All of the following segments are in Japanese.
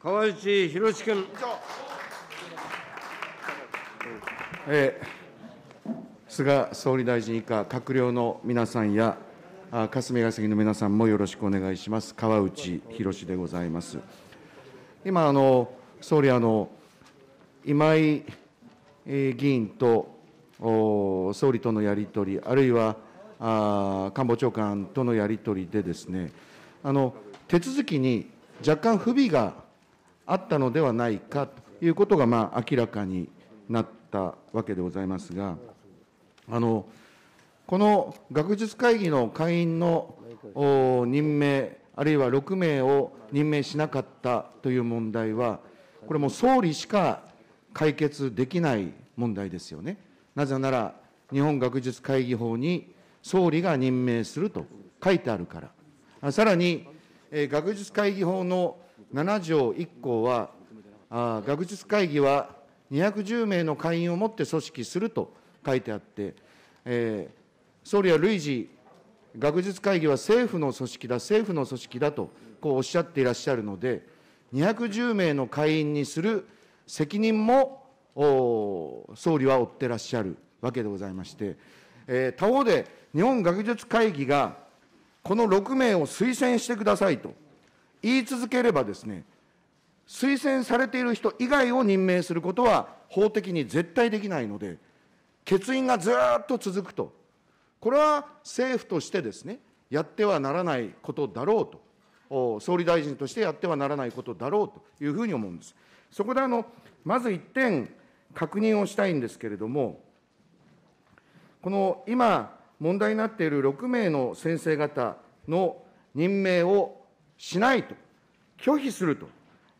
河内博君。えー、菅総理大臣以下、閣僚の皆さんや、あ霞が関の皆さんもよろしくお願いします。川内博でございます。今、あの総理あの、今井、えー、議員とお総理とのやり取り、あるいはあ官房長官とのやり取りでですね、あの手続きに若干不備があったのではないかということが、まあ、明らかになったわけでございますが、あのこの学術会議の会員の任命、あるいは6名を任命しなかったという問題は、これも総理しか解決できない問題ですよね。なぜなら、日本学術会議法に総理が任命すると書いてあるから。さらに、学術会議法の7条1項は、学術会議は210名の会員をもって組織すると書いてあって、えー、総理は累次、学術会議は政府の組織だ、政府の組織だとこうおっしゃっていらっしゃるので、210名の会員にする責任も総理は負ってらっしゃるわけでございまして、えー、他方で日本学術会議がこの6名を推薦してくださいと。言い続ければですね、推薦されている人以外を任命することは法的に絶対できないので、欠員がずっと続くと、これは政府としてですね、やってはならないことだろうと、総理大臣としてやってはならないことだろうというふうに思うんです。そこであのまず1点確認をしたいんですけれども、この今、問題になっている6名の先生方の任命をしないと、拒否すると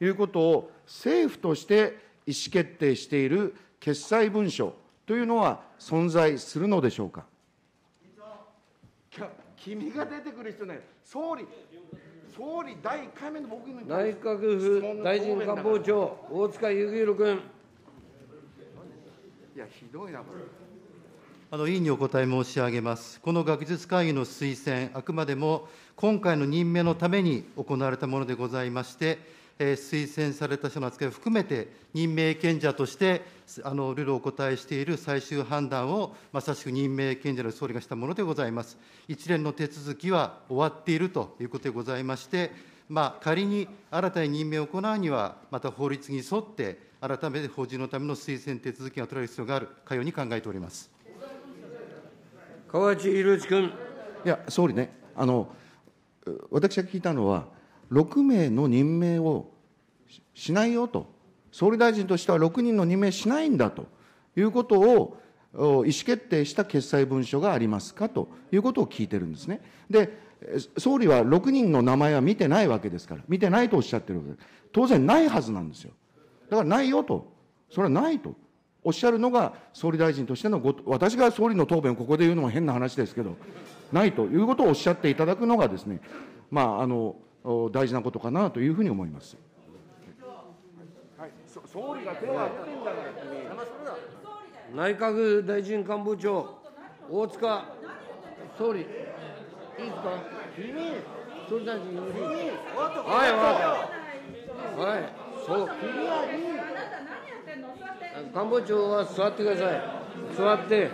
いうことを政府として意思決定している決裁文書というのは存在するのでしょうか。君が出てくる人ね、総理、総理第1回目の僕の内閣府大臣官房長、大塚幸宏君。いや、ひどいな、これ。あの委員にお答え申し上げます。この学術会議の推薦、あくまでも今回の任命のために行われたものでございまして、えー、推薦された者の扱いを含めて、任命権者としてあのルールをお答えしている最終判断を、まさしく任命権者の総理がしたものでございます。一連の手続きは終わっているということでございまして、まあ、仮に新たに任命を行うには、また法律に沿って、改めて法人のための推薦手続きが取られる必要があるかように考えております。河内宏君。いや、総理ね、あの私が聞いたのは、6名の任命をしないよと、総理大臣としては6人の任命しないんだということを意思決定した決裁文書がありますかということを聞いてるんですね。で、総理は6人の名前は見てないわけですから、見てないとおっしゃってるわけです。当然ないはずなんですよ。だからないよと、それはないと。おっしゃるのが総理大臣としてのご、私が総理の答弁をここで言うのも変な話ですけど、ないということをおっしゃっていただくのがですね、まあ、あの、大事なことかなというふうに思います。はい、総理が手を挙げてんだから内閣大臣官房長、大塚総理、いいですか、君、総理大臣、君、はい、はい、はい、そう、君は官房長は座ってください。座って。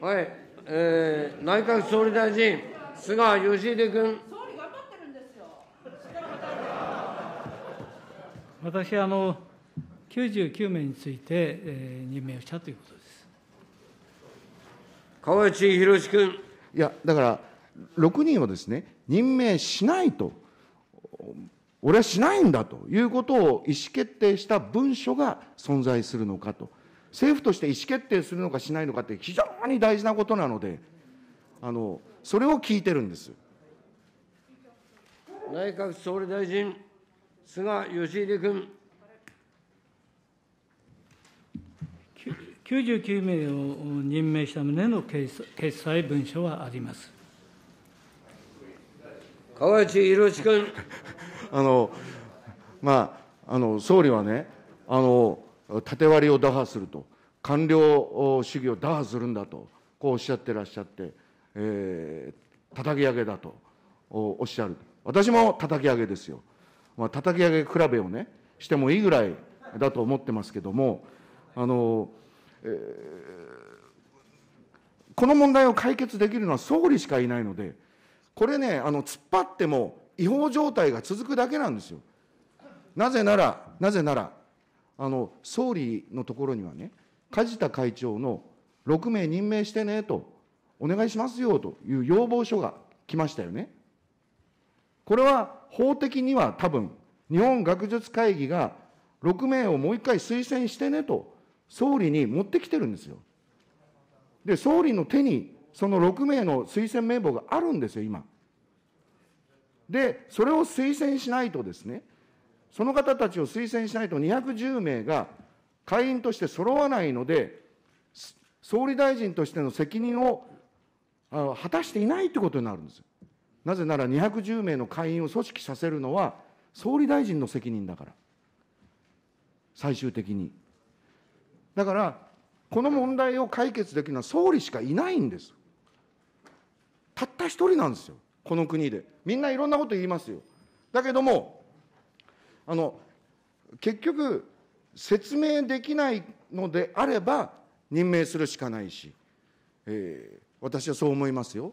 はい。えー、内閣総理大臣、菅義偉君。総理頑張ってるんですよ私あの、99名について、えー、任命をしたということです。河内宏君。いや、だから、6人をですね、任命しないと。俺はしないんだということを意思決定した文書が存在するのかと、政府として意思決定するのかしないのかって非常に大事なことなので、あのそれを聞いてるんです内閣総理大臣、菅義偉君。99名を任命した旨の決裁文書はあります。河内宏君。あの、まあ、あの総理はねあの、縦割りを打破すると、官僚主義を打破するんだと、こうおっしゃってらっしゃって、えー、叩き上げだとおっしゃる、私も叩き上げですよ、まあ、叩き上げ比べをね、してもいいぐらいだと思ってますけども、あのえー、この問題を解決できるのは総理しかいないので、これね、あの突っ張っても違法状態が続くだけなんですよ。なぜなら、なぜなら、あの、総理のところにはね、梶田会長の6名任命してねと、お願いしますよという要望書が来ましたよね。これは法的には多分、日本学術会議が6名をもう一回推薦してねと、総理に持ってきてるんですよ。で、総理の手にその6名の推薦名簿があるんですよ、今。で、それを推薦しないとですね、その方たちを推薦しないと210名が会員として揃わないので、総理大臣としての責任を果たしていないということになるんです。なぜなら210名の会員を組織させるのは総理大臣の責任だから。最終的に。だから、この問題を解決できるのは総理しかいないんです。たった一人なんですよ。この国で。みんないろんなこと言いますよ。だけども、あの、結局、説明できないのであれば、任命するしかないし、えー、私はそう思いますよ。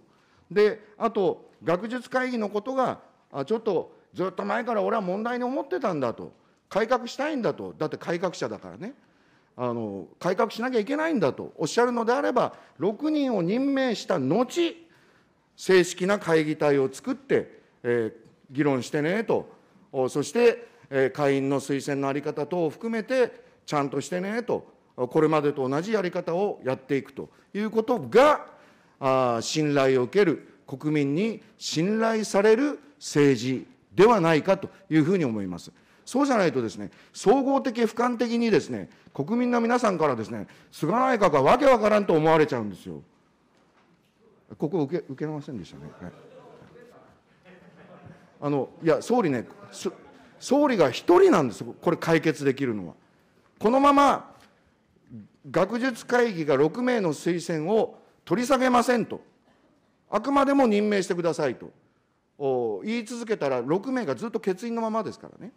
で、あと、学術会議のことが、あちょっとずっと前から俺は問題に思ってたんだと、改革したいんだと、だって改革者だからね。あの改革しなきゃいけないんだとおっしゃるのであれば、6人を任命した後、正式な会議体を作って、えー、議論してねと、そして、えー、会員の推薦の在り方等を含めて、ちゃんとしてねと、これまでと同じやり方をやっていくということが、あ信頼を受ける、国民に信頼される政治ではないかというふうに思います。そうじゃないとですね、総合的、俯瞰的にですね、国民の皆さんからですね、菅内閣はわけわからんと思われちゃうんですよ。ここ受け受けませんでしたね、はい、あのいや、総理ね、総理が一人なんですよ、これ、解決できるのは。このまま学術会議が6名の推薦を取り下げませんと、あくまでも任命してくださいと言い続けたら、6名がずっと欠員のままですからね、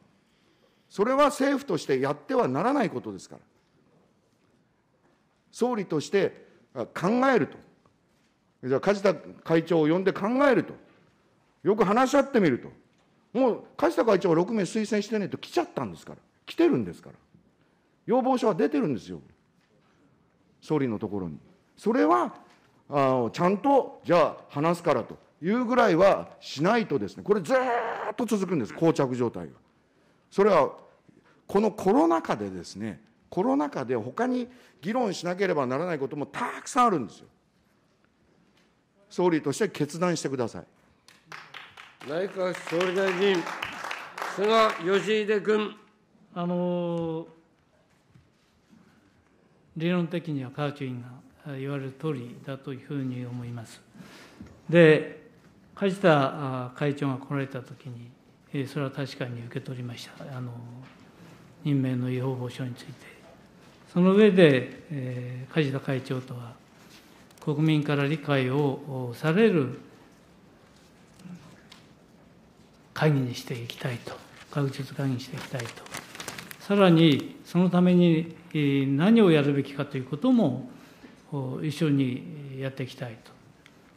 それは政府としてやってはならないことですから、総理として考えると。じゃあ梶田会長を呼んで考えると、よく話し合ってみると、もう梶田会長は6名推薦してねと来ちゃったんですから、来てるんですから、要望書は出てるんですよ、総理のところに。それはあちゃんと、じゃあ話すからというぐらいはしないとですね、これずっと続くんです、膠着状態が。それはこのコロナ禍でですね、コロナ禍で他に議論しなければならないこともたくさんあるんですよ。総理として決断してください。内閣総理大臣、菅義偉君。あの理論的には川内委員が言われる通りだというふうに思います。で、梶田会長が来られたときに、えそれは確かに受け取りました、あの任命の違法保障について。その上で、えー、梶田会長とは、国民から理解をされる会議にしていきたいと、学術会議にしていきたいと、さらにそのために何をやるべきかということも一緒にやっていきたいと、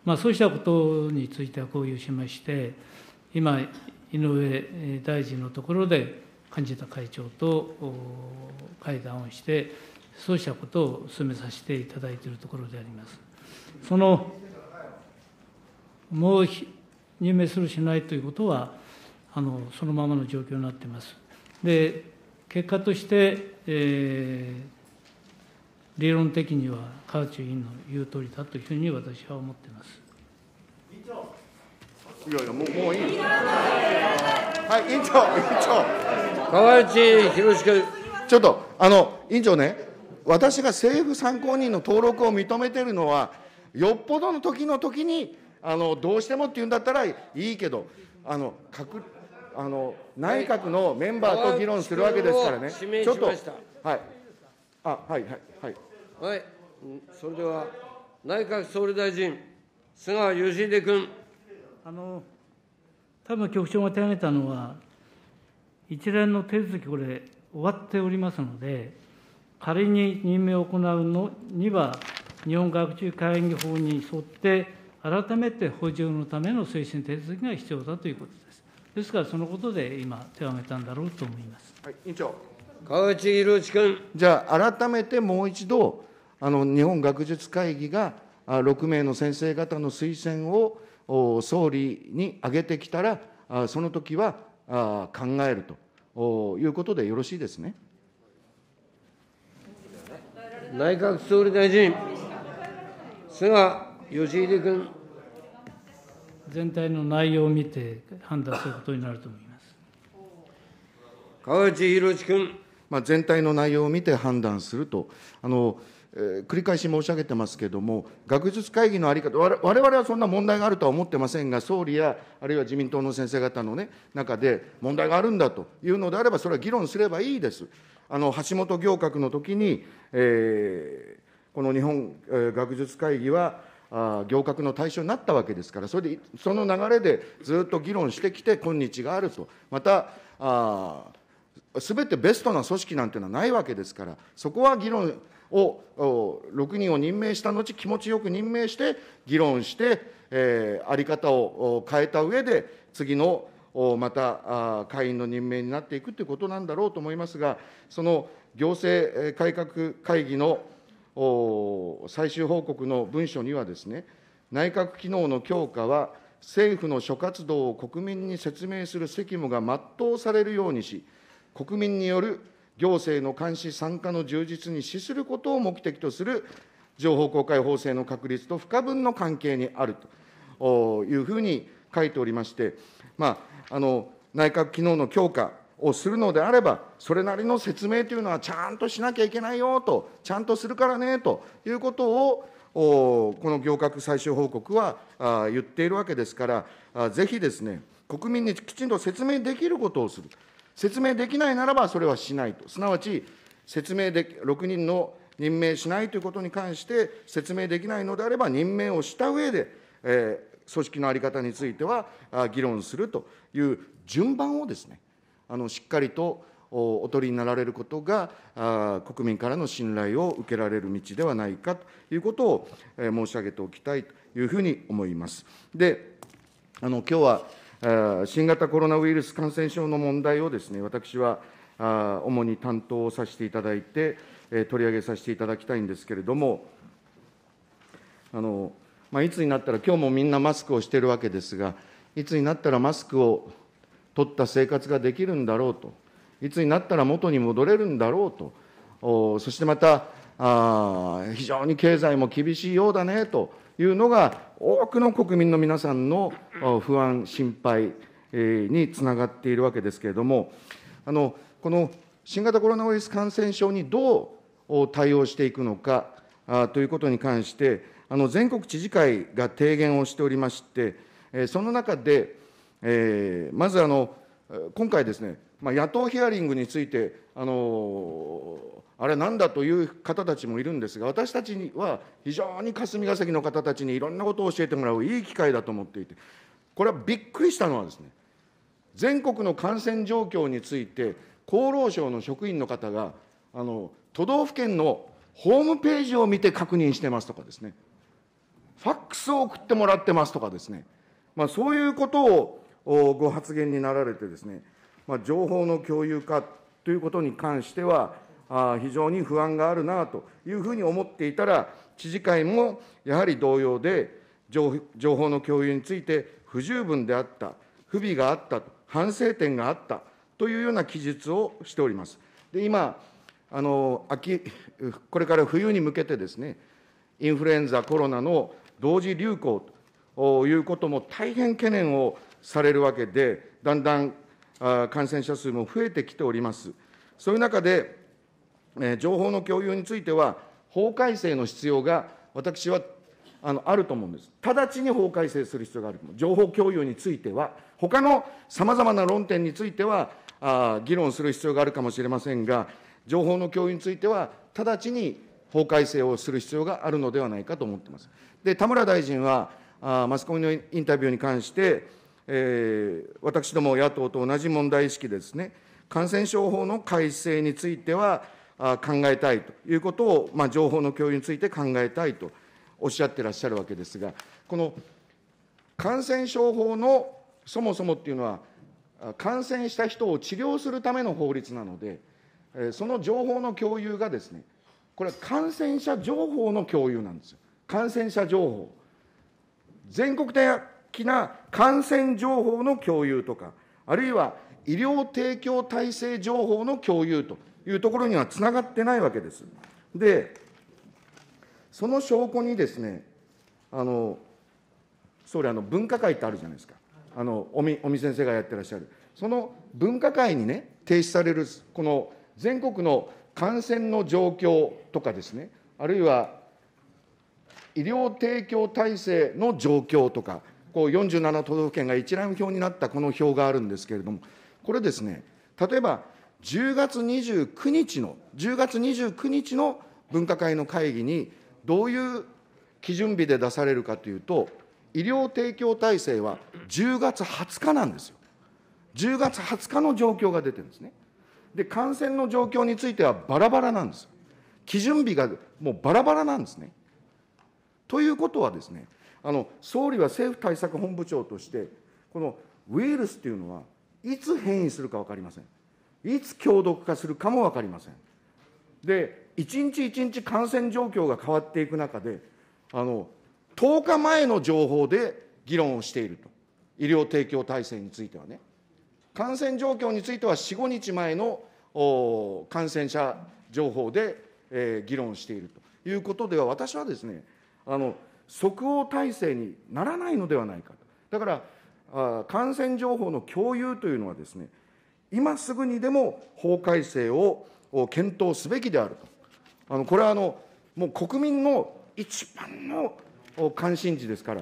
まあ、そうしたことについては交流しまして、今、井上大臣のところで、幹事た会長と会談をして、そうしたことを進めさせていただいているところであります。その、もう任命するしないということは、あのそのままの状況になってます。で、結果として、えー、理論的には、河内委員の言う通りだというふうに私は思っています。委員長いやいや、もうもういいはい、委員長、委員長。河内博君。ちょっと、あの、委員長ね、私が政府参考人の登録を認めているのは、よっぽどの時の時に、あのどうしてもっていうんだったらいいけど、あの確あの内閣のメンバーと議論するわけですからね、ちょっと、はい、あはい、はい、はい、はい、それでは内閣総理大臣、菅義偉君。あの多分局長が手挙げたのは、一連の手続き、これ、終わっておりますので、仮に任命を行うのには、日本学術会議法に沿って、改めて補充のための推進手続きが必要だということです。ですから、そのことで今、手を挙げたんだろうと思います。はい、委員長川内博一君。じゃあ、改めてもう一度、あの日本学術会議が6名の先生方の推薦を総理に挙げてきたら、その時は考えるということでよろしいですね。内閣総理大臣。菅義偉君。全体の内容を見て判断することになると思います。川内宏君。まあ、全体の内容を見て判断すると。あの繰り返し申し上げてますけれども、学術会議の在り方、われわれはそんな問題があるとは思ってませんが、総理やあるいは自民党の先生方の、ね、中で、問題があるんだというのであれば、それは議論すればいいです。あの橋本行革の時に、えーこの日本学術会議は、行革の対象になったわけですから、それでその流れでずっと議論してきて、今日があると、また、すべてベストな組織なんていうのはないわけですから、そこは議論を、6人を任命した後、気持ちよく任命して、議論して、えー、あり方を変えた上で、次のまた会員の任命になっていくということなんだろうと思いますが、その行政改革会議の最終報告の文書には、内閣機能の強化は、政府の諸活動を国民に説明する責務が全うされるようにし、国民による行政の監視・参加の充実に資することを目的とする情報公開法制の確立と不可分の関係にあるというふうに書いておりまして、内閣機能の強化、をするのであれば、それなりの説明というのはちゃんとしなきゃいけないよと、ちゃんとするからねということを、この行革最終報告は言っているわけですから、ぜひですね、国民にきちんと説明できることをする、説明できないならばそれはしないと、すなわち、説明で6人の任命しないということに関して説明できないのであれば、任命をした上で、えー、組織の在り方については議論するという順番をですね、あのしっかりとお取りになられることが国民からの信頼を受けられる道ではないかということを申し上げておきたいというふうに思います。であの今日は新型コロナウイルス感染症の問題をですね私は主に担当をさせていただいて取り上げさせていただきたいんですけれどもあの、まあ、いつになったら今日もみんなマスクをしているわけですがいつになったらマスクを取った生活ができるんだろうと、いつになったら元に戻れるんだろうと、そしてまた、非常に経済も厳しいようだねというのが、多くの国民の皆さんの不安、心配につながっているわけですけれども、あのこの新型コロナウイルス感染症にどう対応していくのかということに関して、あの全国知事会が提言をしておりまして、その中で、まず、今回ですね、野党ヒアリングについて、あれなんだという方たちもいるんですが、私たちには非常に霞が関の方たちにいろんなことを教えてもらういい機会だと思っていて、これはびっくりしたのはですね、全国の感染状況について、厚労省の職員の方が、あの都道府県のホームページを見て確認してますとかですね、ファックスを送ってもらってますとかですね、まあ、そういうことをご発言になられてですね、まあ、情報の共有化ということに関しては、あ非常に不安があるなというふうに思っていたら、知事会もやはり同様で、情報の共有について不十分であった、不備があった、と、反省点があったというような記述をしております。で今あの秋、これから冬に向けてですね、インフルエンザ、コロナの同時流行ということも大変懸念をされるわけで、だんだん感染者数も増えてきております。そういう中で、情報の共有については、法改正の必要が私はあのあると思うんです。直ちに法改正する必要があると思う。情報共有については、他のさまざまな論点についてはあ、議論する必要があるかもしれませんが、情報の共有については、直ちに法改正をする必要があるのではないかと思っています。で、田村大臣は、あマスコミのインタビューに関して、えー、私ども野党と同じ問題意識ですね、感染症法の改正については考えたいということを、まあ、情報の共有について考えたいとおっしゃってらっしゃるわけですが、この感染症法のそもそもっていうのは、感染した人を治療するための法律なので、その情報の共有がですね、これは感染者情報の共有なんですよ。感染者情報。全国的な感染情報の共有とか、あるいは医療提供体制情報の共有というところにはつながってないわけです。で、その証拠にですね、あの総理、あの分科会ってあるじゃないですか、あの尾身先生がやってらっしゃる、その分科会にね、提出されるこの全国の感染の状況とかですね、あるいは医療提供体制の状況とか、こう47都道府県が一覧表になったこの表があるんですけれども、これですね、例えば10月29日の、10月29日の分科会の会議に、どういう基準日で出されるかというと、医療提供体制は10月20日なんですよ。10月20日の状況が出てるんですね。で、感染の状況についてはバラバラなんです。基準日がもうバラバラなんですね。ということはですね、あの総理は政府対策本部長として、このウイルスというのは、いつ変異するか分かりません。いつ強毒化するかも分かりません。で、一日一日感染状況が変わっていく中で、あの10日前の情報で議論をしていると、医療提供体制についてはね。感染状況については4、5日前の感染者情報で、えー、議論しているということでは、私はですね、あの即応体制にならないのではないかだから感染情報の共有というのはですね今すぐにでも法改正を検討すべきであるとあのこれはあのもう国民の一番の関心事ですから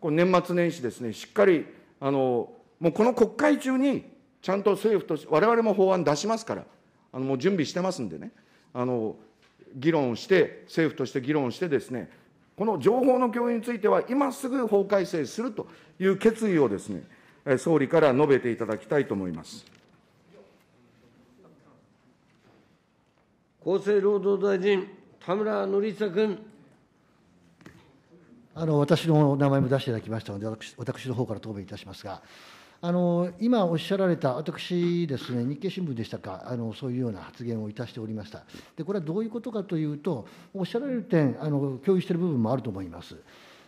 これ年末年始ですねしっかりあのもうこの国会中にちゃんと政府としてわれも法案出しますからあのもう準備してますんでねあの議論して、政府として議論してですね、この情報の共有については、今すぐ法改正するという決意をですね、総理から述べていただきたいと思います。厚生労働大臣、田村憲久君。あの私の名前も出していただきましたので、私私の方から答弁いたしますが、あの今おっしゃられた、私ですね、日経新聞でしたか、あのそういうような発言をいたしておりました。で、これはどういうことかというと、おっしゃられる点、あの共有している部分もあると思います。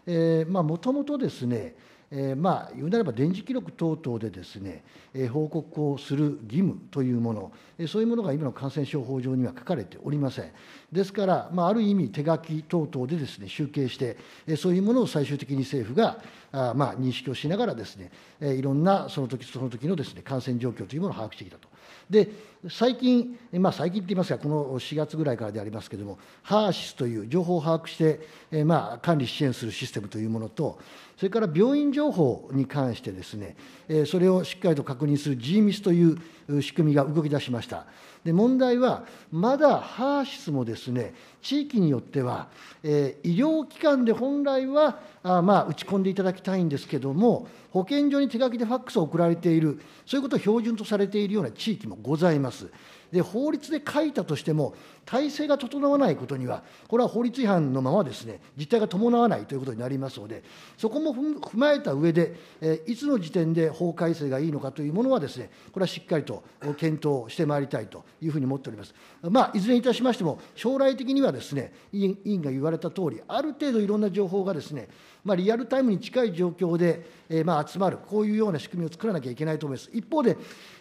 えー、まあ、もともとですね、えー、まあ、言うなれば電磁記録等々でですね、えー、報告をする義務というもの、えー、そういうものが今の感染症法上には書かれておりません。ですから、まあ、ある意味、手書き等々でですね、集計して、えー、そういうものを最終的に政府があ、まあ、認識をしながらですね、えー、いろんなその時その時のですね、感染状況というものを把握してきたと。で、最近、まあ、最近って言いますか、この4月ぐらいからでありますけれども、ハーシスという情報を把握して、えまあ、管理支援するシステムというものと、それから病院情報に関してですね、えそれをしっかりと確認する GMIS という仕組みが動き出しました。で問題は、まだ HERS もですね、地域によっては、えー、医療機関で本来はあ、まあ、打ち込んでいただきたいんですけども、保健所に手書きでファックスを送られている、そういうことを標準とされているような地域もございます。で、法律で書いたとしても、体制が整わないことには、これは法律違反のままですね、実態が伴わないということになりますので、そこも踏まえた上で、えいつの時点で法改正がいいのかというものはですね、これはしっかりと検討してまいりたいというふうに思っております。まあ、いずれにいたしましても、将来的にはですね、委員が言われた通り、ある程度いろんな情報がですね、まあ、リアルタイムに近い状況で、えまあ、集まる、こういうような仕組みを作らなきゃいけないと思います。一方で、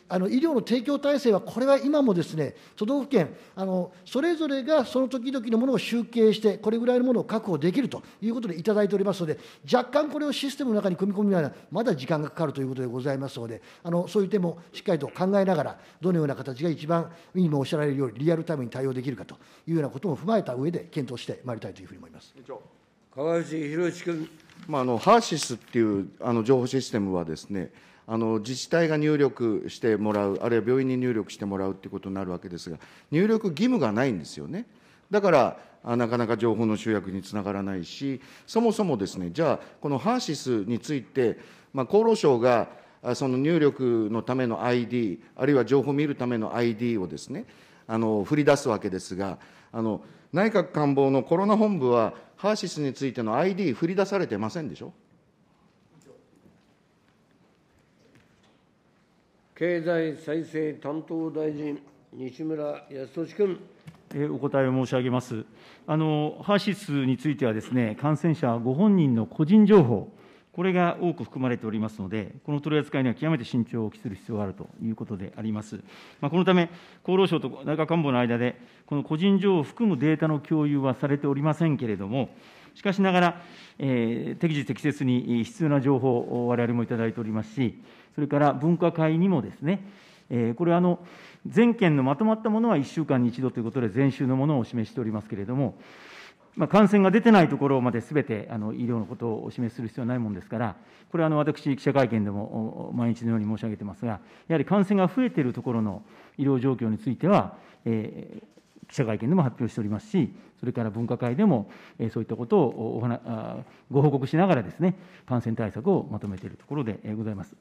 あの医療の提供体制は、これは今もですね、都道府県あの、それぞれがその時々のものを集計して、これぐらいのものを確保できるということでいただいておりますので、若干これをシステムの中に組み込むには、まだ時間がかかるということでございますので、あのそういう点もしっかりと考えながら、どのような形が一番、今おっしゃられるように、リアルタイムに対応できるかというようなことも踏まえた上で、検討してまいりたいというふうに思います。川内博君まあ、あのハーシスっていうあの情報システムはですねあの自治体が入力してもらう、あるいは病院に入力してもらうということになるわけですが、入力義務がないんですよね。だからなかなか情報の集約につながらないし、そもそもですね、じゃあ、このハーシスについて、まあ、厚労省がその入力のための ID、あるいは情報を見るための ID をですね、あの振り出すわけですが、あの内閣官房のコロナ本部は、ハーシスについての ID 振り出されてませんでしょ。経済再生担当大臣、西村康稔君。お答えを申し上げます。あの、ハーシスについてはですね、感染者ご本人の個人情報、これが多く含まれておりますので、この取り扱いには極めて慎重を期する必要があるということであります。まあ、このため、厚労省と内閣官房の間で、この個人情報を含むデータの共有はされておりませんけれども、しかしながら、えー、適時適切に必要な情報をわれわれもいただいておりますし、それから分科会にもですね、えー、これあの、全県のまとまったものは1週間に1度ということで、前週のものをお示しておりますけれども、まあ、感染が出てないところまですべてあの医療のことをお示しする必要はないもんですから、これはあの私、記者会見でも毎日のように申し上げてますが、やはり感染が増えているところの医療状況については、えー記者会見でも発表しておりますし、それから分科会でも、えそういったことをおご報告しながらですね、感染対策をまとめているところでございます。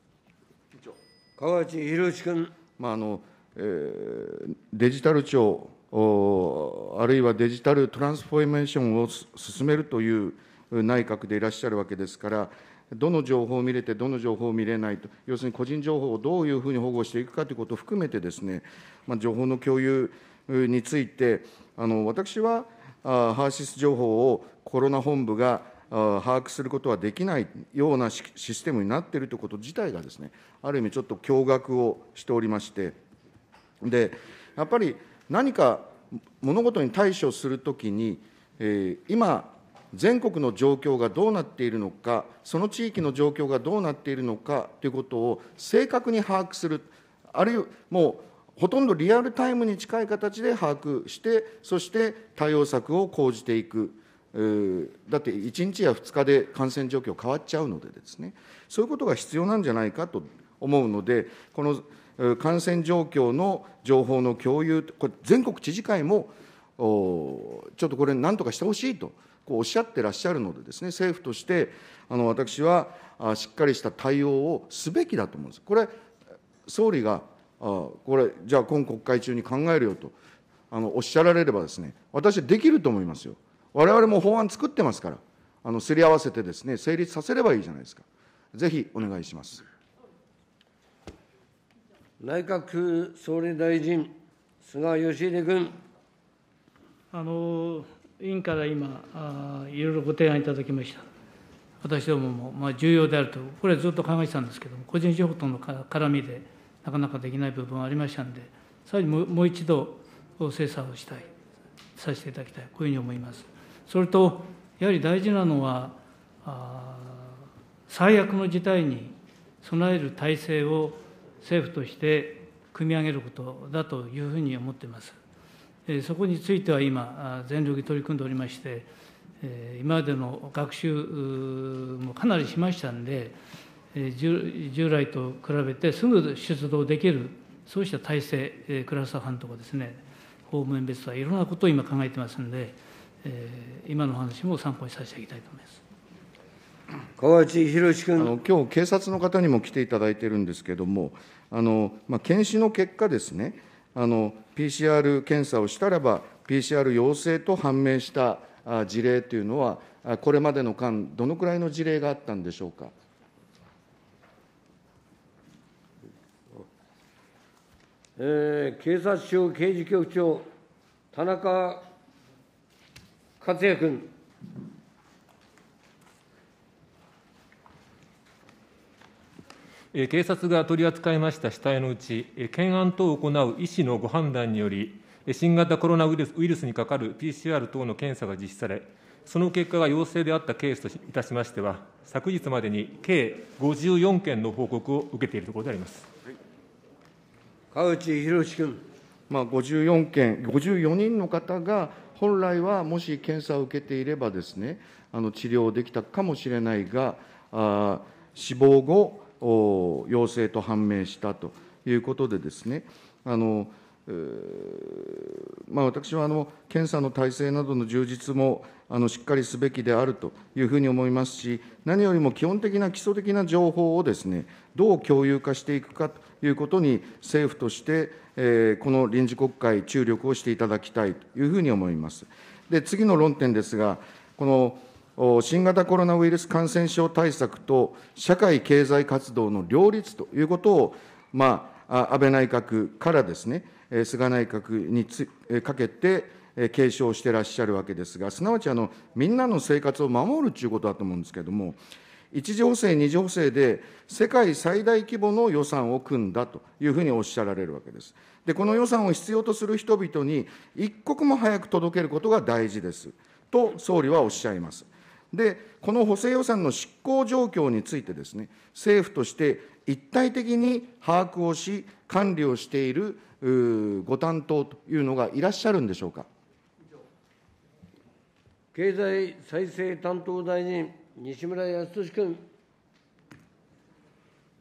河内博君。まああのえー、デジタル庁あるいはデジタルトランスフォーメーションを進めるという内閣でいらっしゃるわけですから、どの情報を見れて、どの情報を見れないと、要するに個人情報をどういうふうに保護していくかということを含めてです、ね、まあ、情報の共有について、あの私はあハーシス情報をコロナ本部が把握することはできないようなシステムになっているということ自体がですね、ある意味ちょっと驚愕をしておりまして、で、やっぱり何か物事に対処するときに、えー、今、全国の状況がどうなっているのか、その地域の状況がどうなっているのかということを正確に把握する、あるいはもうほとんどリアルタイムに近い形で把握して、そして対応策を講じていく。だって1日や2日で感染状況変わっちゃうのでですね、そういうことが必要なんじゃないかと思うので、この感染状況の情報の共有、これ、全国知事会も、ちょっとこれ、なんとかしてほしいと、こうおっしゃってらっしゃるのでですね、政府として、あの私はしっかりした対応をすべきだと思うんです。これ総理があこれ、じゃあ今国会中に考えるよとあのおっしゃられればですね、私はできると思いますよ。我々も法案作ってますから、あのすり合わせてですね、成立させればいいじゃないですか。ぜひお願いします。内閣総理大臣、菅義偉君。あの委員から今あ、いろいろご提案いただきました。私どもも、まあ、重要であると、これはずっと考えてたんですけども、個人情報との絡みで、なかなかできない部分はありましたんで、さらにもう一度精査をしたい、させていただきたい、こういうふうに思います。それと、やはり大事なのは、最悪の事態に備える体制を政府として組み上げることだというふうに思っています。そこについては今、全力で取り組んでおりまして、今までの学習もかなりしましたんで、従来と比べてすぐ出動できる、そうした体制、クラスター班とかですね、訪問別とかいろんなことを今考えてますんで、え今の話も参考にさせていただきたいと思います。河内宏君あの今日警察の方にも来ていただいてるんですけれども、あのまあ、検視の結果ですねあの、PCR 検査をしたらば、PCR 陽性と判明した事例というのは、これまでの間、どのくらいの事例があったんでしょうか。えー、警察庁刑事局長、田中克也君。警察が取り扱いました死体のうち、検案等を行う医師のご判断により、新型コロナウイルスにかかる PCR 等の検査が実施され、その結果が陽性であったケースといたしましては、昨日までに計54件の報告を受けているところであります。川内博君。まあ、54件、54人の方が、本来はもし検査を受けていればですね、あの治療できたかもしれないが、あ死亡後、陽性と判明したということでですね、あのまあ、私はあの検査の体制などの充実もあのしっかりすべきであるというふうに思いますし、何よりも基本的な基礎的な情報をです、ね、どう共有化していくかということに、政府として、この臨時国会、注力をしていただきたいというふうに思います。で次の論点ですが、この新型コロナウイルス感染症対策と社会経済活動の両立ということを、まあ、安倍内閣からですね、菅内閣につかけて、継承してらっしゃるわけですが、すなわちあのみんなの生活を守るということだと思うんですけれども、一次補正、二次補正で世界最大規模の予算を組んだというふうにおっしゃられるわけです。で、この予算を必要とする人々に一刻も早く届けることが大事です。と総理はおっしゃいます。で、この補正予算の執行状況についてですね、政府として一体的に把握をし、管理をしているご担当というのがいらっしゃるんでしょうか。経済再生担当大臣。西村康稔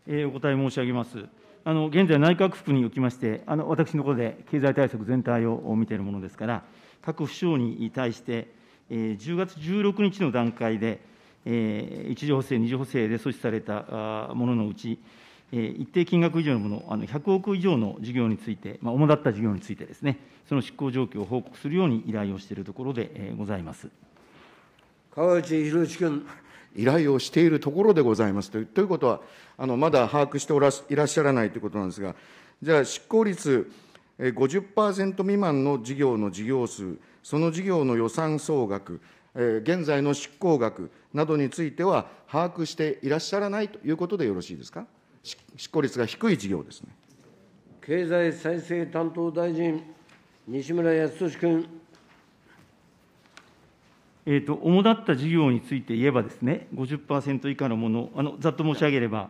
君。お答え申し上げます。あの現在、内閣府におきまして、あの私のことで経済対策全体を見ているものですから、各府省に対して、え10月16日の段階で、え1次補正、2次補正で措置されたもののうち、え一定金額以上のもの、あの100億以上の事業について、まあ、主だった事業についてですね、その執行状況を報告するように依頼をしているところでございます。川内一君。依頼をしているところでございますということは、あのまだ把握しておらいらっしゃらないということなんですが、じゃあ、執行率50%未満の事業の事業数、その事業の予算総額、現在の執行額などについては、把握していらっしゃらないということでよろしいですか、執行率が低い事業ですね。経済再生担当大臣、西村康稔君。主だった事業について言えばですね、50%以下のもの、あのざっと申し上げれば、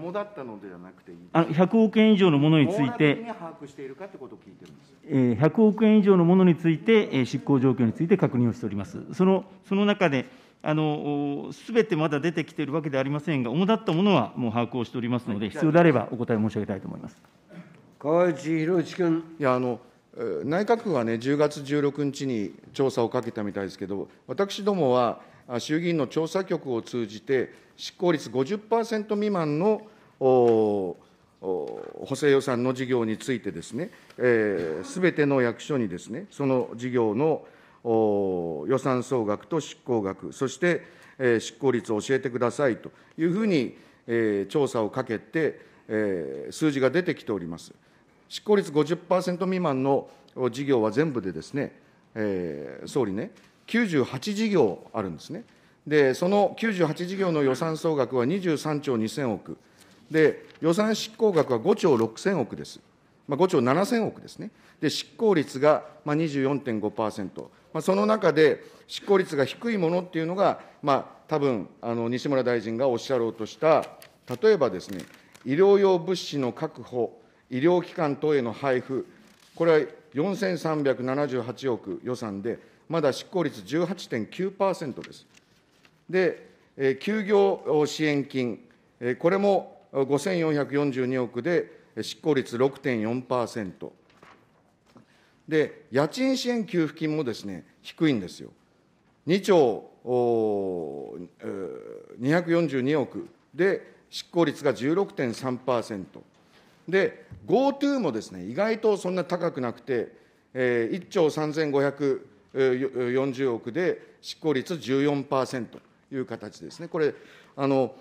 主だったのではなくていいあの100億円以上のものについて、え100億円以上のものについて、えー、執行状況について確認をしております。そのその中ですべてまだ出てきているわけではありませんが、主だったものはもう把握をしておりますので、必要であればお答え申し上げたいと思います。河内博一君。いやあの内閣府はね、10月16日に調査をかけたみたいですけど、私どもは、衆議院の調査局を通じて、執行率50%未満の補正予算の事業についてですね、す、えー、べ、ての役所にですね、その事業の予算総額と執行額、そして、えー、執行率を教えてくださいというふうに、えー、調査をかけて、えー、数字が出てきております。執行率50%未満の事業は全部でですね、えー、総理ね、98事業あるんですね。で、その98事業の予算総額は23兆2000億。で、予算執行額は5兆6000億です。まあ、5兆7000億ですね。で、執行率がまあ24.5%。まあ、その中で、執行率が低いものっていうのが、まあ、多分あの西村大臣がおっしゃろうとした、例えばですね、医療用物資の確保医療機関等への配布、これは4378億予算で、まだ執行率18.9%です。で、休業支援金、これも5442億で、執行率6.4%。で、家賃支援給付金もですね、低いんですよ。2兆242億で、執行率が16.3%。で、GoTo もですね、意外とそんな高くなくて、1兆3540億で執行率14%という形ですね。これ、あの、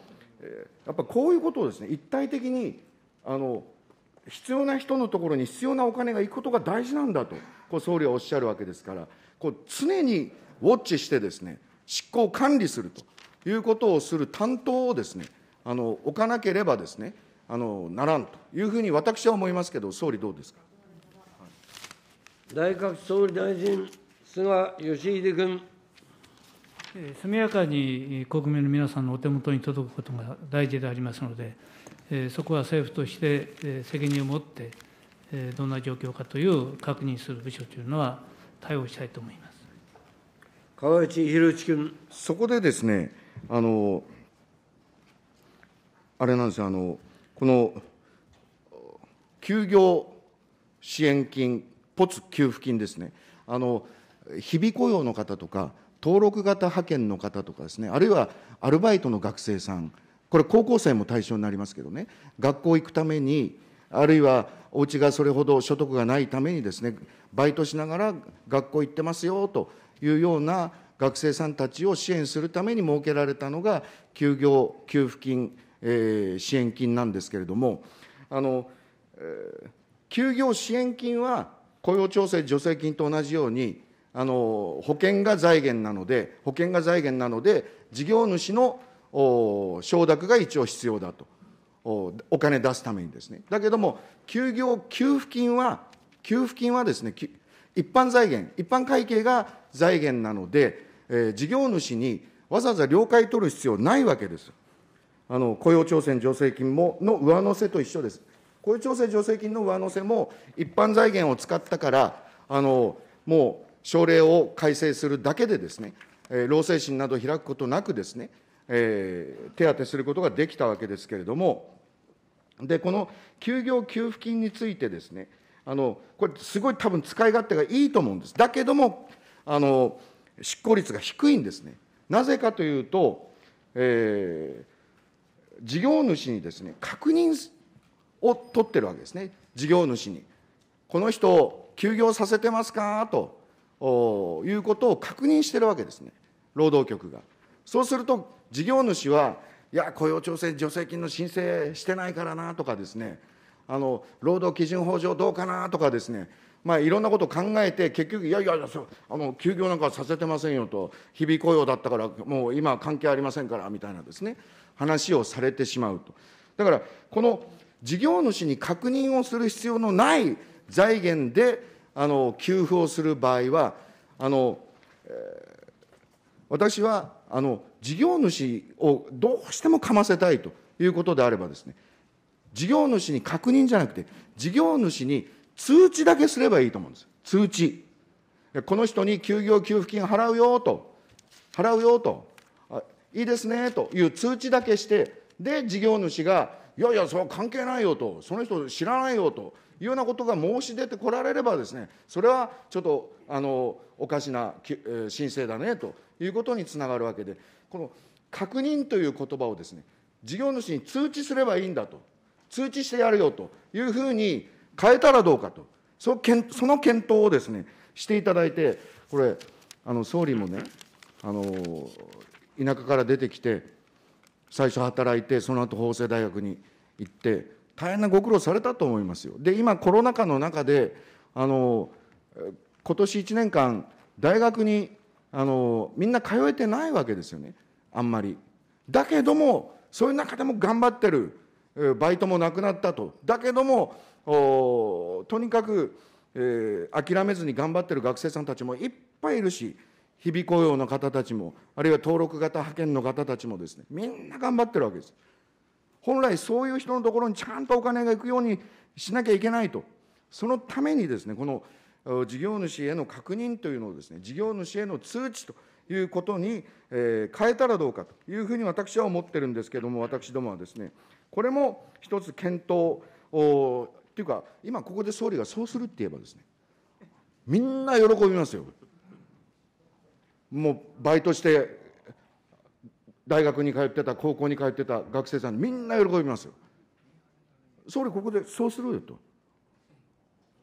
やっぱりこういうことをですね、一体的に、あの、必要な人のところに必要なお金が行くことが大事なんだと、こう総理はおっしゃるわけですから、こう常にウォッチしてですね、執行管理するということをする担当をですね、あの置かなければですね、あのならんというふうに私は思いますけど、総理、どうですか。内閣総理大臣、菅義偉君。速やかに国民の皆さんのお手元に届くことが大事でありますので、そこは政府として責任を持って、どんな状況かという確認する部署というのは、対応したいと思います河内博一君。そこでですね、あのあれなんですよあのこの休業支援金、ポツ給付金ですね、あの日々雇用の方とか、登録型派遣の方とかですね、あるいはアルバイトの学生さん、これ、高校生も対象になりますけどね、学校行くために、あるいはお家がそれほど所得がないためにですね、バイトしながら学校行ってますよというような学生さんたちを支援するために設けられたのが、休業給付金えー、支援金なんですけれども、あの、えー、休業支援金は雇用調整助成金と同じように、あの保険が財源なので、保険が財源なので、事業主の承諾が一応必要だとお、お金出すためにですね。だけども、休業給付金は、給付金はですね、一般財源、一般会計が財源なので、えー、事業主にわざわざ了解取る必要ないわけです。あの雇用調整助成金もの上乗せと一緒です。雇用調整助成金の上乗せも、一般財源を使ったから、あのもう省令を改正するだけでですね、労政審など開くことなくですね、えー、手当てすることができたわけですけれども、で、この休業給付金についてですね、あのこれ、すごい多分使い勝手がいいと思うんです。だけども、あの執行率が低いんですね。なぜかというと、えー、事業主にですね、確認を取ってるわけですね、事業主に。この人を休業させてますかということを確認してるわけですね、労働局が。そうすると、事業主は、いや、雇用調整助成金の申請してないからなとかですね、あの労働基準法上どうかなとかですね、まあ、いろんなことを考えて、結局、いやいやあの、休業なんかさせてませんよと、日々雇用だったから、もう今、関係ありませんからみたいなですね、話をされてしまうと。だから、この事業主に確認をする必要のない財源で、あの給付をする場合は、あの、えー、私はあの事業主をどうしてもかませたいということであればですね、事業主に確認じゃなくて、事業主に通知だけすればいいと思うんです。通知。この人に休業給付金払うよと、払うよと、いいですねという通知だけして、で、事業主が、いやいや、それは関係ないよと、その人知らないよというようなことが申し出てこられればですね、それはちょっと、あの、おかしな、申請だねということにつながるわけで、この確認という言葉をですね、事業主に通知すればいいんだと、通知してやるよというふうに、変えたらどうかと、その検討をですね、していただいて、これ、あの総理もね、あの田舎から出てきて、最初働いて、その後法政大学に行って、大変なご苦労されたと思いますよ。で、今、コロナ禍の中で、あの今年1年間、大学にあのみんな通えてないわけですよね、あんまり。だけども、そういう中でも頑張ってる、バイトもなくなったと、だけども、とにかく、えー、諦めずに頑張ってる学生さんたちもいっぱいいるし、日々雇用の方たちも、あるいは登録型派遣の方たちもですね、みんな頑張ってるわけです。本来そういう人のところにちゃんとお金が行くようにしなきゃいけないと。そのためにですね、この事業主への確認というのをですね、事業主への通知ということに、えー、変えたらどうかというふうに私は思ってるんですけれども、私どもはですね、これも一つ検討をっていうか、今ここで総理がそうするって言えばですね、みんな喜びますよ。もうバイトして、大学に通ってた、高校に通ってた学生さん、みんな喜びますよ。総理、ここでそうするよと。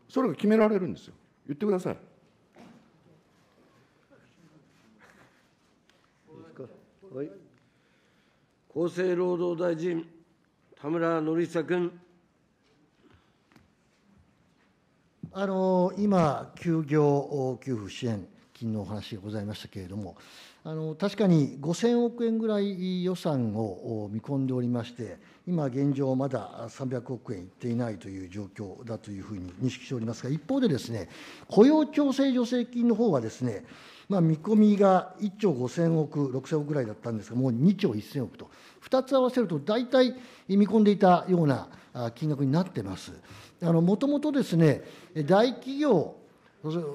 それが決められるんですよ。言ってください。い、厚生労働大臣、田村憲久君。あの今、休業給付支援金のお話がございましたけれども、あの確かに5000億円ぐらい予算を見込んでおりまして、今現状、まだ300億円いっていないという状況だというふうに認識しておりますが、一方でです、ね、雇用調整助成金の方はですね、まあ、見込みが1兆5000億、6000億ぐらいだったんですが、もう2兆1000億と、2つ合わせると、大体見込んでいたような金額になってます。もともとですね、大企業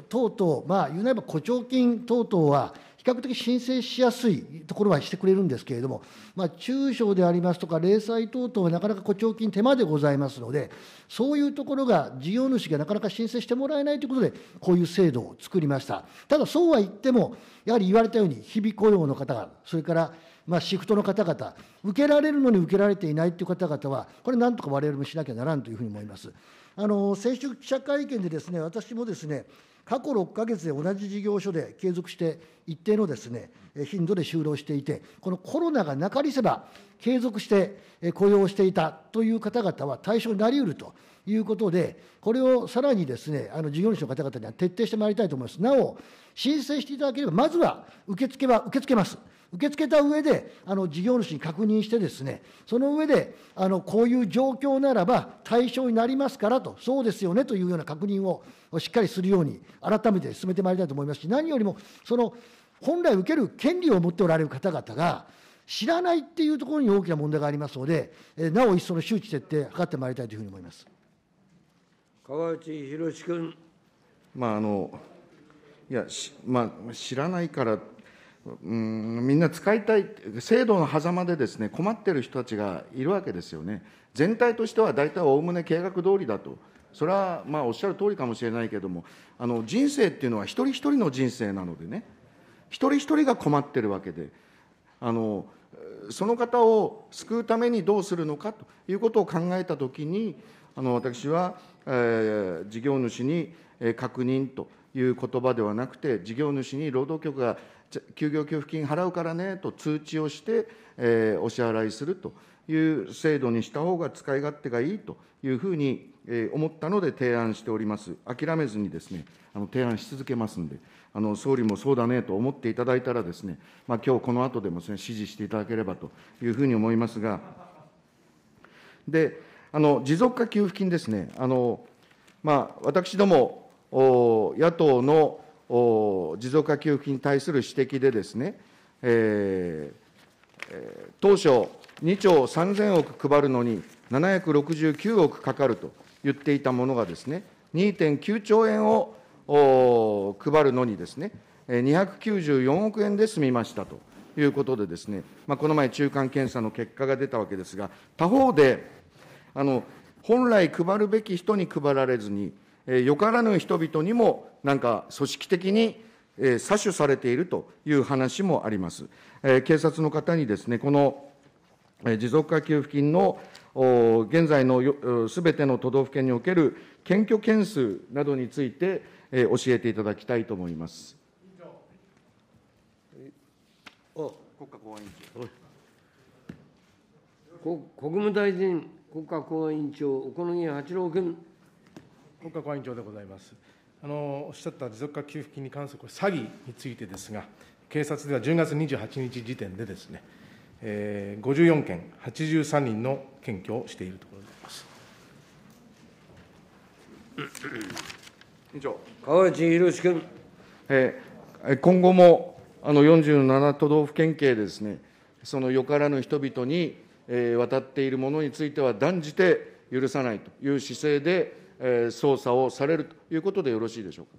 等々、まあ、言うなれば誇張金等々は、比較的申請しやすいところはしてくれるんですけれども、まあ、中小でありますとか、零細等々はなかなか誇張金手間でございますので、そういうところが事業主がなかなか申請してもらえないということで、こういう制度を作りました。ただ、そうは言っても、やはり言われたように、日々雇用の方々、それから、まあ、シフトの方々、受けられるのに受けられていないという方々は、これ、なんとか我々もしなきゃならんというふうに思います。あの先週、記者会見でです、ね、私もですね、過去6か月で同じ事業所で継続して一定のですね、頻度で就労していて、このコロナがなかりせば、継続して雇用していたという方々は対象になりうるということで、これをさらにですね、あの事業主の方々には徹底してまいりたいと思います。なお、申請していただければ、まずは受付は受け付けます。受け付けた上で、あの、事業主に確認してですね、その上で、あの、こういう状況ならば対象になりますからと、そうですよねというような確認をしっかりするように、改めて進めてまいりたいと思いますし、何よりも、その、本来受ける権利を持っておられる方々が、知らないっていうところに大きな問題がありますので、えなお一層の周知徹底、図ってまいりたいというふうに思います。川内宏君。まああのいやまあ、知らないからうんみんな使いたい、制度の狭間でですね困ってる人たちがいるわけですよね、全体としては大体おおむね計画通りだと、それはまあおっしゃる通りかもしれないけれども、あの人生っていうのは一人一人の人生なのでね、一人一人が困ってるわけで、あのその方を救うためにどうするのかということを考えたときに、あの私は、えー、事業主に確認と。いう言葉ではなくて、事業主に労働局が休業給付金払うからねと通知をして、えー、お支払いするという制度にした方が使い勝手がいいというふうに、え思ったので提案しております。諦めずにですね、あの提案し続けますんで、あの総理もそうだねと思っていただいたらですね、まあ、今日この後でもですね、指示していただければというふうに思いますが、で、あの持続化給付金ですね、あのまあ、私ども、野党の持続化給付金に対する指摘でですね、当初、2兆3000億配るのに769億かかると言っていたものがですね、2.9兆円を配るのにですね、294億円で済みましたということでですね、まあ、この前、中間検査の結果が出たわけですが、他方で、あの本来配るべき人に配られずに、えよからぬ人々にも、なんか組織的に、え詐取されているという話もあります。え警察の方にですね、この、え持続化給付金の現在のすべての都道府県における検挙件数などについて、え教えていただきたいと思います。国家公安委員長。国務大臣、国家公安委員長、小此木八郎君。国家公安委員長でございます。あのおっしゃった持続化給付金に関する詐欺についてですが、警察では10月28日時点でですね、えー、54件、83人の検挙をしているところであります。委員長。川内博之君。えー、今後もあの47都道府県警ですね、そのよからぬ人々に、えー、渡っているものについては断じて許さないという姿勢で、捜査をされるということでよろしいでしょうか。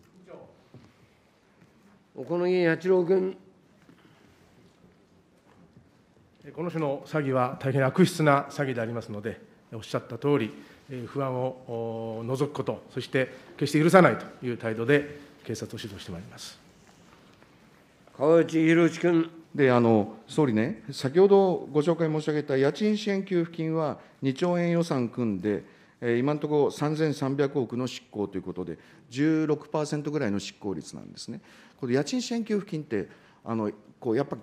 小此木八郎君。この種の詐欺は大変悪質な詐欺でありますので、おっしゃった通り、不安を除くこと、そして決して許さないという態度で、警察を指導してまいります川内宏君。であの総理ね、先ほどご紹介申し上げた家賃支援給付金は2兆円予算組んで、今のところ3300億の執行ということで、16%ぐらいの執行率なんですね。これ、家賃支援給付金って、あのこうやっぱ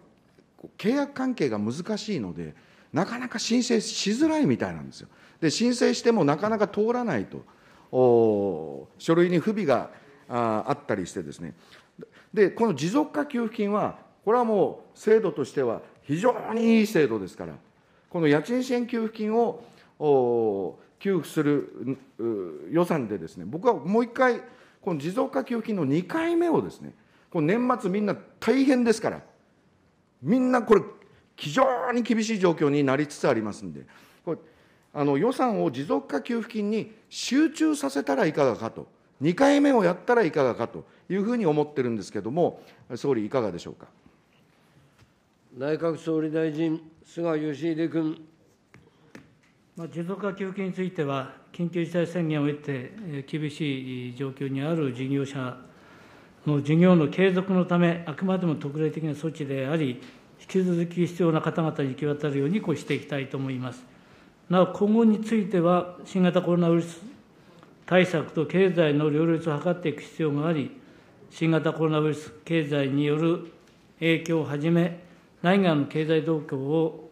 契約関係が難しいので、なかなか申請しづらいみたいなんですよ。で、申請してもなかなか通らないと、お書類に不備がああったりしてですね。で、この持続化給付金は、これはもう制度としては非常にいい制度ですから、この家賃支援給付金を、お給付する予算でですね、僕はもう一回、この持続化給付金の2回目をですね、この年末みんな大変ですから、みんなこれ、非常に厳しい状況になりつつありますんで、これあの予算を持続化給付金に集中させたらいかがかと、2回目をやったらいかがかというふうに思ってるんですけれども、総理、いかがでしょうか。内閣総理大臣、菅義偉君。持続化給付金については、緊急事態宣言を得て、厳しい状況にある事業者の事業の継続のため、あくまでも特例的な措置であり、引き続き必要な方々に行き渡るようにこうしていきたいと思います。なお、今後については、新型コロナウイルス対策と経済の両立を図っていく必要があり、新型コロナウイルス経済による影響をはじめ、内外の経済動向を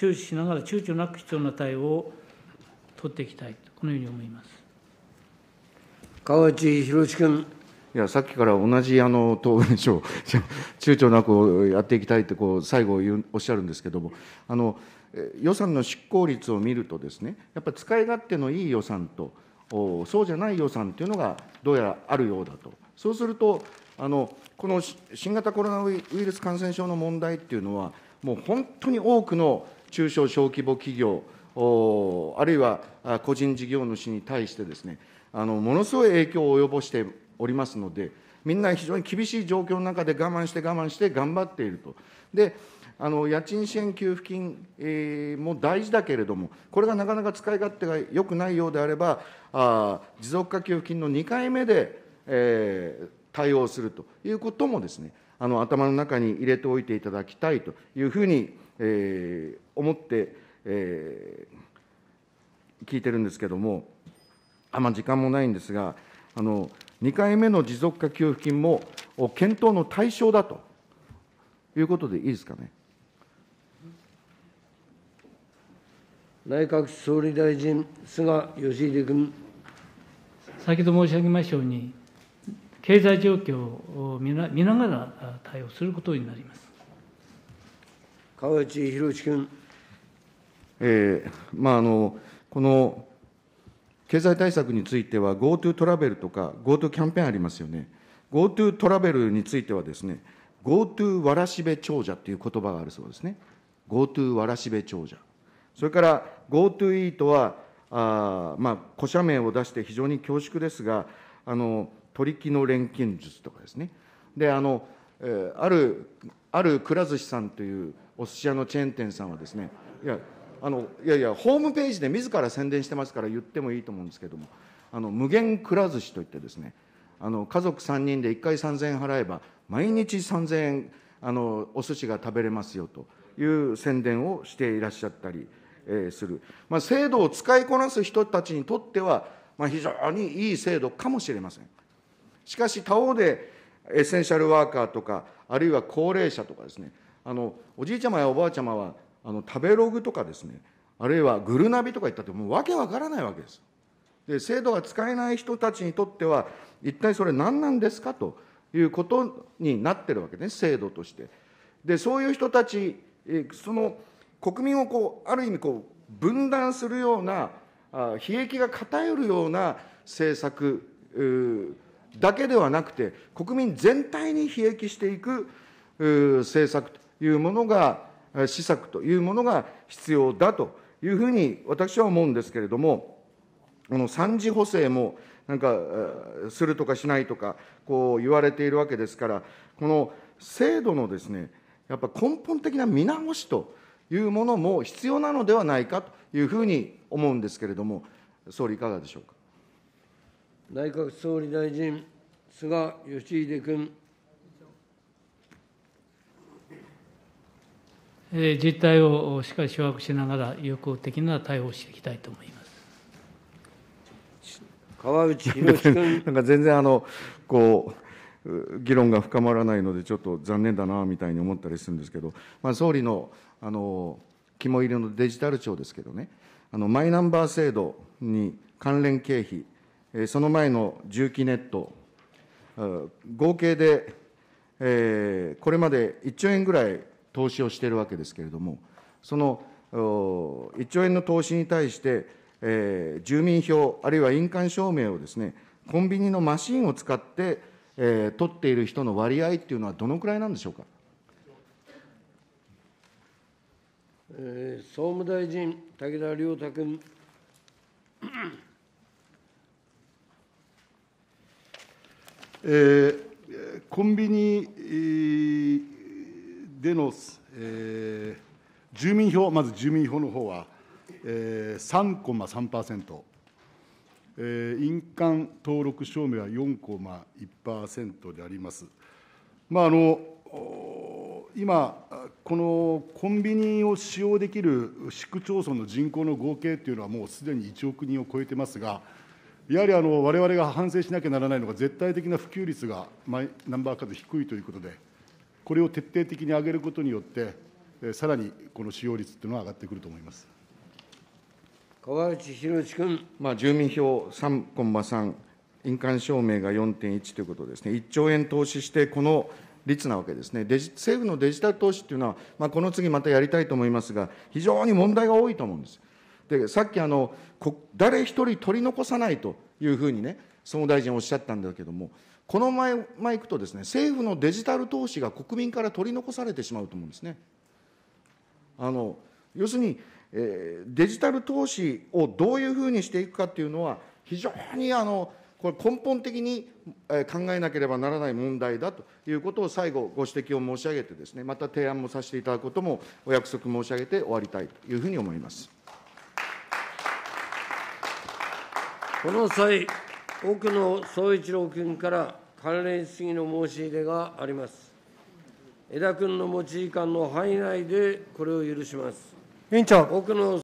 注視しながら躊躇なく必要な対応を取っていきたいこのように思います川内宏君。いやさっきから同じあの答弁書を 躊躇なくやっていきたいってこう最後おっしゃるんですけどもあの予算の執行率を見るとですねやっぱり使い勝手のいい予算とそうじゃない予算というのがどうやらあるようだとそうするとあのこの新型コロナウイルス感染症の問題っていうのはもう本当に多くの中小小規模企業、あるいは個人事業主に対してですね、あのものすごい影響を及ぼしておりますので、みんな非常に厳しい状況の中で我慢して我慢して頑張っていると。であの家賃支援給付金、も大事だけれども、これがなかなか使い勝手が良くないようであれば、あ持続化給付金の2回目で、えー、対応するということもですね、あの頭の中に入れておいていただきたいというふうにえー、思って、えー、聞いてるんですけども、あんま時間もないんですが、あの2回目の持続化給付金も検討の対象だということでいいですかね。内閣総理大臣、菅義偉君。先ほど申し上げましたように、経済状況を見な見ながら対応することになります。河内博一君。まああのこの経済対策については、GoTo トラベルとか、GoTo キャンペーンありますよね、GoTo トラベルについてはですね、GoTo わらしべ長者という言葉があるそうですね、GoTo わらしべ長者、それから GoTo イートは、あまあ、古社名を出して非常に恐縮ですが、あの取り木の錬金術とかですね、であの、えー、あるあるくら寿司さんというお寿司屋のチェーン店さんはですねいやあのいやいやホームページで自ら宣伝してますから言ってもいいと思うんですけどもあの無限くら寿司といってですねあの家族3人で1回3000円払えば毎日3000円あのお寿司が食べれますよという宣伝をしていらっしゃったり、えー、する、まあ、制度を使いこなす人たちにとっては、まあ、非常にいい制度かもしれませんしかし他方でエッセンシャルワーカーとかあるいは高齢者とかですねあのおじいちゃまやおばあちゃまはあの食べログとかですねあるいはグルナビとか言ったってもう訳わからないわけですで制度が使えない人たちにとっては一体それ何なんですかということになってるわけね制度としてでそういう人たちその国民をこうある意味こう分断するような悲劇が偏るような政策だけではなくて国民全体に悲劇していく政策いうものが、施策というものが必要だというふうに私は思うんですけれども、この3次補正もなんか、するとかしないとか、こう言われているわけですから、この制度のですね、やっぱ根本的な見直しというものも必要なのではないかというふうに思うんですけれども、総理、いかがでしょうか。内閣総理大臣、菅義偉君。実態をしっかり掌握しながら、有効的な対応をしていきたいと思います。川内君 なんか全然あのこう議論が深まらないので、ちょっと残念だなみたいに思ったりするんですけど、まあ、総理のあの肝入りのデジタル庁ですけどね、あのマイナンバー制度に関連経費、えその前の重機ネット、合計で、えー、これまで1兆円ぐらい投資をしているわけですけれども、その1兆円の投資に対して、住民票、あるいは印鑑証明をですね、コンビニのマシンを使って取っている人の割合というのは、どのくらいなんでしょうか。総務大臣、武田良太君。えー、コンビニでの、えー、住民票、まず住民票の方は、えー、3.3%、えー、印鑑登録証明は4.1%であります。まあ、あの今、このコンビニを使用できる市区町村の人口の合計というのは、もうすでに1億人を超えてますが、やはりあのわれが反省しなきゃならないのが、絶対的な普及率がマイナンバーカード低いということで、これを徹底的に上げることによって、さらにこの使用率というのは上がってくると思います川内博君。まあ、住民票3コンマ3、印鑑証明が4.1ということですね、1兆円投資して、この率なわけですね。デジ政府のデジタル投資というのは、まあ、この次またやりたいと思いますが、非常に問題が多いと思うんです。で、さっきあの、誰一人取り残さないというふうにね、総務大臣おっしゃったんだけども、このままいくとですね、政府のデジタル投資が国民から取り残されてしまうと思うんですね。あの要するに、えー、デジタル投資をどういうふうにしていくかっていうのは、非常にあのこれ根本的に考えなければならない問題だということを最後、ご指摘を申し上げてですね、また提案もさせていただくこともお約束申し上げて終わりたいというふうに思います。この際奥野総一郎君から関連質疑の申し入れがあります。江田君の持ち時間の範囲内でこれを許します。委員長奥野